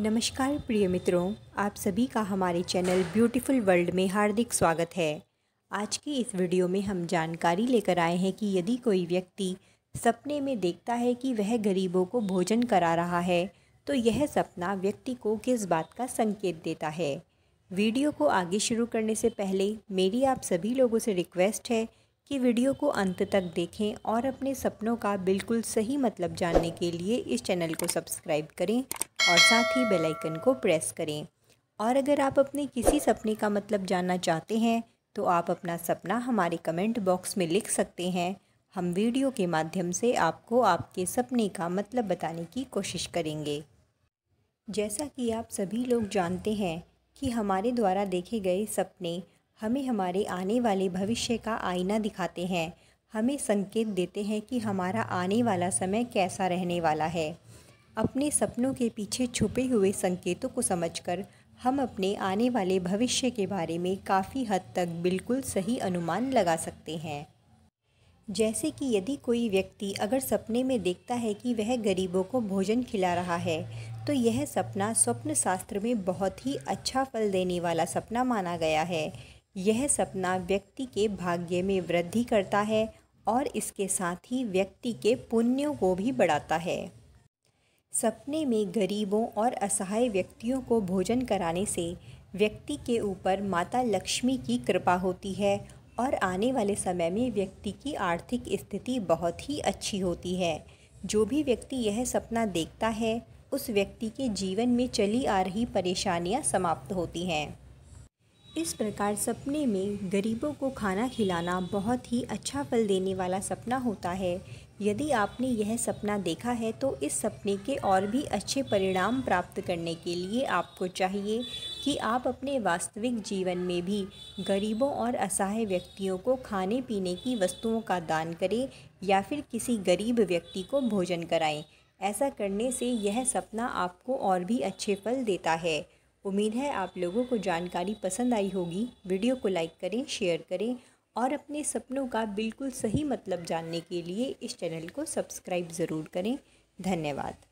नमस्कार प्रिय मित्रों आप सभी का हमारे चैनल ब्यूटीफुल वर्ल्ड में हार्दिक स्वागत है आज की इस वीडियो में हम जानकारी लेकर आए हैं कि यदि कोई व्यक्ति सपने में देखता है कि वह गरीबों को भोजन करा रहा है तो यह सपना व्यक्ति को किस बात का संकेत देता है वीडियो को आगे शुरू करने से पहले मेरी आप सभी लोगों से रिक्वेस्ट है कि वीडियो को अंत तक देखें और अपने सपनों का बिल्कुल सही मतलब जानने के लिए इस चैनल को सब्सक्राइब करें और साथ ही बेल आइकन को प्रेस करें और अगर आप अपने किसी सपने का मतलब जानना चाहते हैं तो आप अपना सपना हमारे कमेंट बॉक्स में लिख सकते हैं हम वीडियो के माध्यम से आपको आपके सपने का मतलब बताने की कोशिश करेंगे जैसा कि आप सभी लोग जानते हैं कि हमारे द्वारा देखे गए सपने हमें हमारे आने वाले भविष्य का आईना दिखाते हैं हमें संकेत देते हैं कि हमारा आने वाला समय कैसा रहने वाला है अपने सपनों के पीछे छुपे हुए संकेतों को समझकर हम अपने आने वाले भविष्य के बारे में काफ़ी हद तक बिल्कुल सही अनुमान लगा सकते हैं जैसे कि यदि कोई व्यक्ति अगर सपने में देखता है कि वह गरीबों को भोजन खिला रहा है तो यह सपना स्वप्न शास्त्र में बहुत ही अच्छा फल देने वाला सपना माना गया है यह सपना व्यक्ति के भाग्य में वृद्धि करता है और इसके साथ ही व्यक्ति के पुण्यों को भी बढ़ाता है सपने में गरीबों और असहाय व्यक्तियों को भोजन कराने से व्यक्ति के ऊपर माता लक्ष्मी की कृपा होती है और आने वाले समय में व्यक्ति की आर्थिक स्थिति बहुत ही अच्छी होती है जो भी व्यक्ति यह सपना देखता है उस व्यक्ति के जीवन में चली आ रही परेशानियां समाप्त होती हैं इस प्रकार सपने में गरीबों को खाना खिलाना बहुत ही अच्छा फल देने वाला सपना होता है यदि आपने यह सपना देखा है तो इस सपने के और भी अच्छे परिणाम प्राप्त करने के लिए आपको चाहिए कि आप अपने वास्तविक जीवन में भी गरीबों और असहाय व्यक्तियों को खाने पीने की वस्तुओं का दान करें या फिर किसी गरीब व्यक्ति को भोजन कराएं ऐसा करने से यह सपना आपको और भी अच्छे फल देता है उम्मीद है आप लोगों को जानकारी पसंद आई होगी वीडियो को लाइक करें शेयर करें और अपने सपनों का बिल्कुल सही मतलब जानने के लिए इस चैनल को सब्सक्राइब ज़रूर करें धन्यवाद